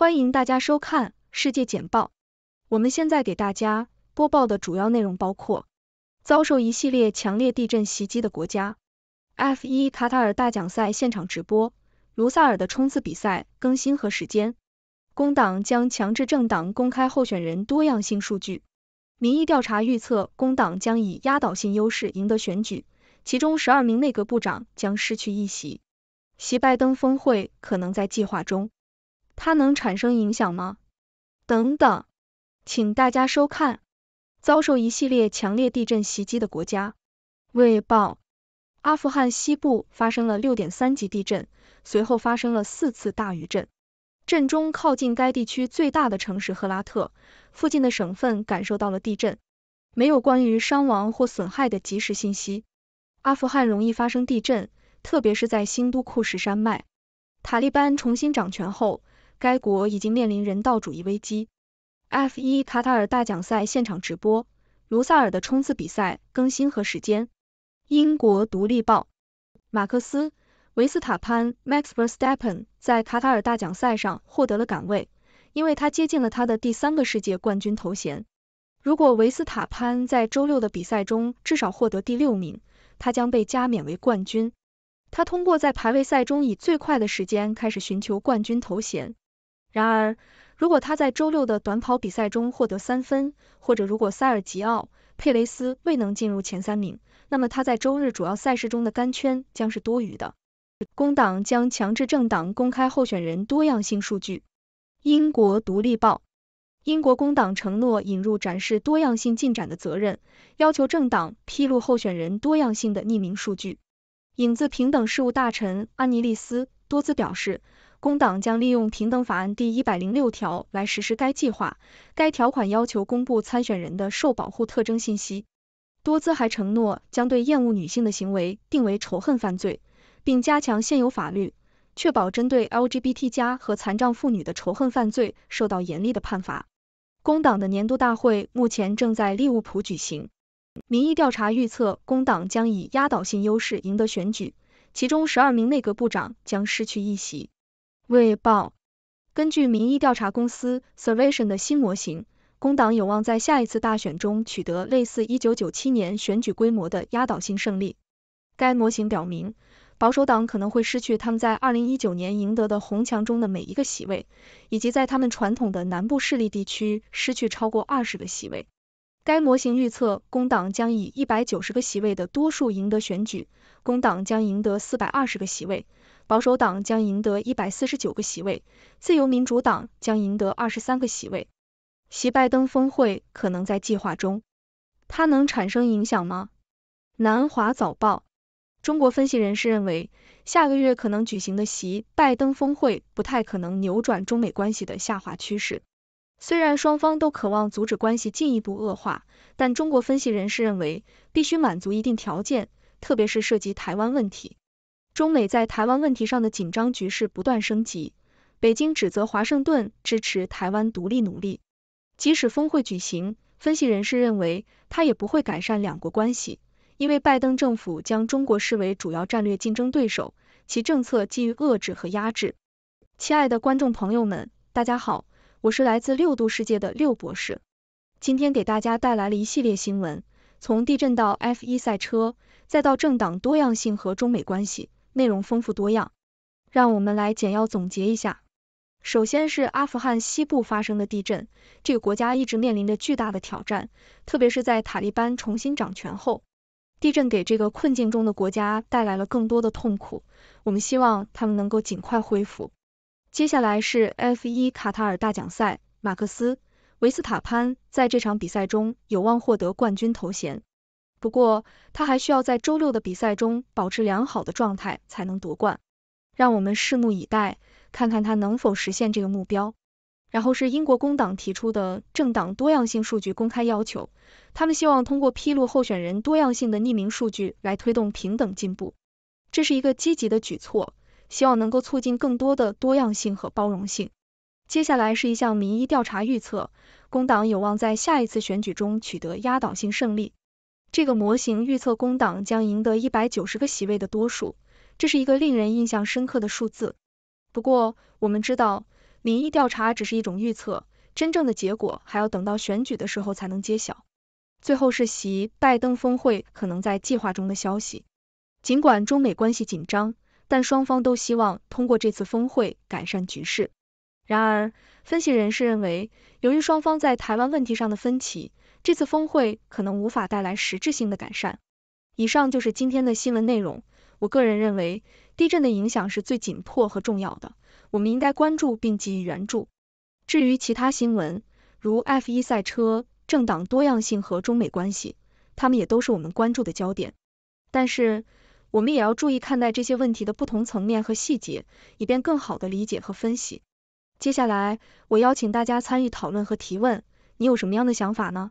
欢迎大家收看世界简报。我们现在给大家播报的主要内容包括：遭受一系列强烈地震袭击的国家；F1 卡塔尔大奖赛现场直播，卢萨尔的冲刺比赛更新和时间；工党将强制政党公开候选人多样性数据；民意调查预测工党将以压倒性优势赢得选举，其中十二名内阁部长将失去一席；席拜登峰会可能在计划中。它能产生影响吗？等等，请大家收看遭受一系列强烈地震袭击的国家。卫报，阿富汗西部发生了六点三级地震，随后发生了四次大余震。震中靠近该地区最大的城市赫拉特，附近的省份感受到了地震。没有关于伤亡或损害的及时信息。阿富汗容易发生地震，特别是在新都库什山脉。塔利班重新掌权后。该国已经面临人道主义危机。F 一卡塔尔大奖赛现场直播，卢萨尔的冲刺比赛更新和时间。英国《独立报》，马克思维斯塔潘 （Max Verstappen） 在卡塔尔大奖赛上获得了岗位，因为他接近了他的第三个世界冠军头衔。如果维斯塔潘在周六的比赛中至少获得第六名，他将被加冕为冠军。他通过在排位赛中以最快的时间开始寻求冠军头衔。然而，如果他在周六的短跑比赛中获得三分，或者如果塞尔吉奥·佩雷斯未能进入前三名，那么他在周日主要赛事中的杆圈将是多余的。工党将强制政党公开候选人多样性数据。英国独立报：英国工党承诺引入展示多样性进展的责任，要求政党披露候选人多样性的匿名数据。影子平等事务大臣安妮丽斯·多兹表示。工党将利用平等法案第一百零六条来实施该计划。该条款要求公布参选人的受保护特征信息。多兹还承诺将对厌恶女性的行为定为仇恨犯罪，并加强现有法律，确保针对 LGBT 加和残障妇女的仇恨犯罪受到严厉的判罚。工党的年度大会目前正在利物浦举行。民意调查预测工党将以压倒性优势赢得选举，其中十二名内阁部长将失去一席。未报。根据民意调查公司 s u r v e y i o n 的新模型，工党有望在下一次大选中取得类似一九九七年选举规模的压倒性胜利。该模型表明，保守党可能会失去他们在二零一九年赢得的红墙中的每一个席位，以及在他们传统的南部势力地区失去超过二十个席位。该模型预测，工党将以一百九十个席位的多数赢得选举，工党将赢得四百二十个席位。保守党将赢得一百四十九个席位，自由民主党将赢得二十三个席位。席拜登峰会可能在计划中，它能产生影响吗？南华早报中国分析人士认为，下个月可能举行的习拜登峰会不太可能扭转中美关系的下滑趋势。虽然双方都渴望阻止关系进一步恶化，但中国分析人士认为，必须满足一定条件，特别是涉及台湾问题。中美在台湾问题上的紧张局势不断升级，北京指责华盛顿支持台湾独立努力。即使峰会举行，分析人士认为他也不会改善两国关系，因为拜登政府将中国视为主要战略竞争对手，其政策基于遏制和压制。亲爱的观众朋友们，大家好，我是来自六度世界的六博士，今天给大家带来了一系列新闻，从地震到 F 一赛车，再到政党多样性和中美关系。内容丰富多样，让我们来简要总结一下。首先是阿富汗西部发生的地震，这个国家一直面临着巨大的挑战，特别是在塔利班重新掌权后，地震给这个困境中的国家带来了更多的痛苦。我们希望他们能够尽快恢复。接下来是 F 一卡塔尔大奖赛，马克思·维斯塔潘在这场比赛中有望获得冠军头衔。不过，他还需要在周六的比赛中保持良好的状态才能夺冠。让我们拭目以待，看看他能否实现这个目标。然后是英国工党提出的政党多样性数据公开要求，他们希望通过披露候选人多样性的匿名数据来推动平等进步。这是一个积极的举措，希望能够促进更多的多样性和包容性。接下来是一项民意调查预测，工党有望在下一次选举中取得压倒性胜利。这个模型预测工党将赢得一百九十个席位的多数，这是一个令人印象深刻的数字。不过，我们知道民意调查只是一种预测，真正的结果还要等到选举的时候才能揭晓。最后是习拜登峰会可能在计划中的消息。尽管中美关系紧张，但双方都希望通过这次峰会改善局势。然而，分析人士认为，由于双方在台湾问题上的分歧。这次峰会可能无法带来实质性的改善。以上就是今天的新闻内容。我个人认为，地震的影响是最紧迫和重要的，我们应该关注并给予援助。至于其他新闻，如 F1 赛车、政党多样性和中美关系，他们也都是我们关注的焦点。但是，我们也要注意看待这些问题的不同层面和细节，以便更好的理解和分析。接下来，我邀请大家参与讨论和提问，你有什么样的想法呢？